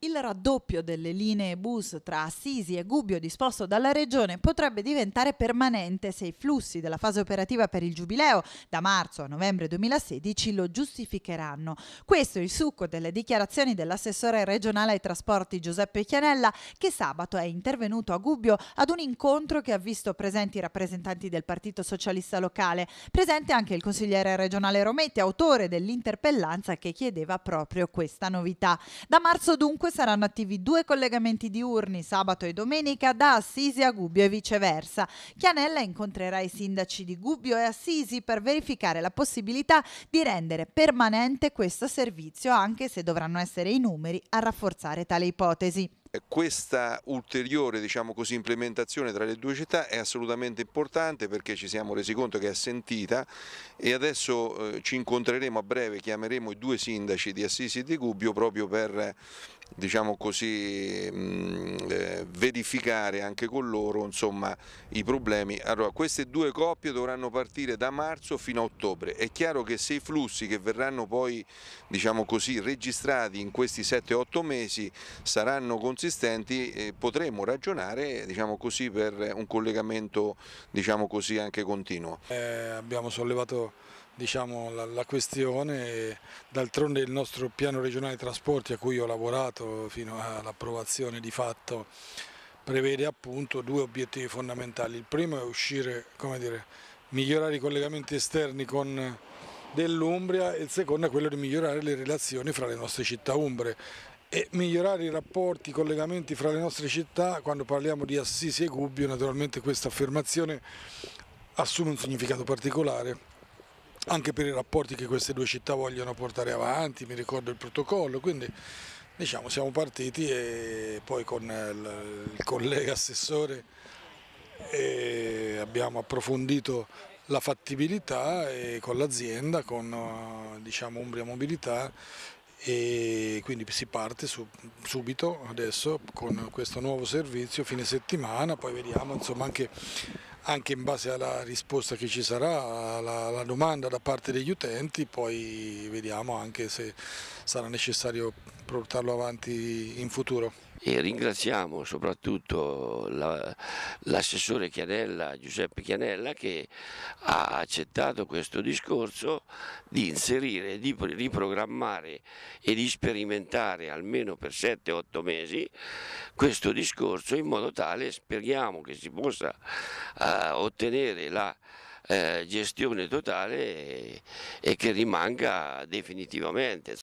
Il raddoppio delle linee bus tra Assisi e Gubbio disposto dalla Regione potrebbe diventare permanente se i flussi della fase operativa per il Giubileo da marzo a novembre 2016 lo giustificheranno. Questo è il succo delle dichiarazioni dell'assessore regionale ai trasporti Giuseppe Chianella che sabato è intervenuto a Gubbio ad un incontro che ha visto presenti i rappresentanti del Partito Socialista Locale, presente anche il consigliere regionale Rometti, autore dell'interpellanza che chiedeva proprio questa novità. Da marzo dunque comunque saranno attivi due collegamenti diurni sabato e domenica da Assisi a Gubbio e viceversa. Chianella incontrerà i sindaci di Gubbio e Assisi per verificare la possibilità di rendere permanente questo servizio anche se dovranno essere i numeri a rafforzare tale ipotesi questa ulteriore diciamo così, implementazione tra le due città è assolutamente importante perché ci siamo resi conto che è sentita e adesso eh, ci incontreremo a breve, chiameremo i due sindaci di Assisi e di Gubbio proprio per diciamo così, mh, mm, verificare anche con loro insomma, i problemi. Allora, queste due coppie dovranno partire da marzo fino a ottobre. È chiaro che se i flussi che verranno poi diciamo così, registrati in questi 7-8 mesi saranno consistenti eh, potremo ragionare diciamo così, per un collegamento diciamo così, anche continuo. Eh, abbiamo sollevato diciamo, la, la, questione. D'altronde il nostro piano regionale trasporti a cui ho lavorato fino all'approvazione di fatto prevede appunto due obiettivi fondamentali. Il primo è uscire, come dire, migliorare i collegamenti esterni con dell'Umbria e il secondo è quello di migliorare le relazioni fra le nostre città umbre e migliorare i rapporti, i collegamenti fra le nostre città, quando parliamo di Assisi e Gubbio naturalmente questa affermazione assume un significato particolare Certo. anche per i rapporti che queste due città vogliono portare avanti, mi ricordo il protocollo, quindi diciamo siamo partiti e poi con il collega assessore abbiamo approfondito la fattibilità e con l'azienda, con diciamo, Umbria Mobilità e quindi si parte subito adesso con questo nuovo servizio fine settimana, poi vediamo insomma anche anche in base alla risposta che ci sarà, alla, domanda da parte degli utenti, poi vediamo anche se sarà necessario portarlo avanti in futuro. E ringraziamo soprattutto l'assessore Chianella, Giuseppe Chianella che ha accettato questo discorso di inserire, di riprogrammare e di sperimentare almeno per 7-8 mesi questo discorso in modo tale speriamo che si possa eh, ottenere la eh, gestione totale e, e che rimanga definitivamente.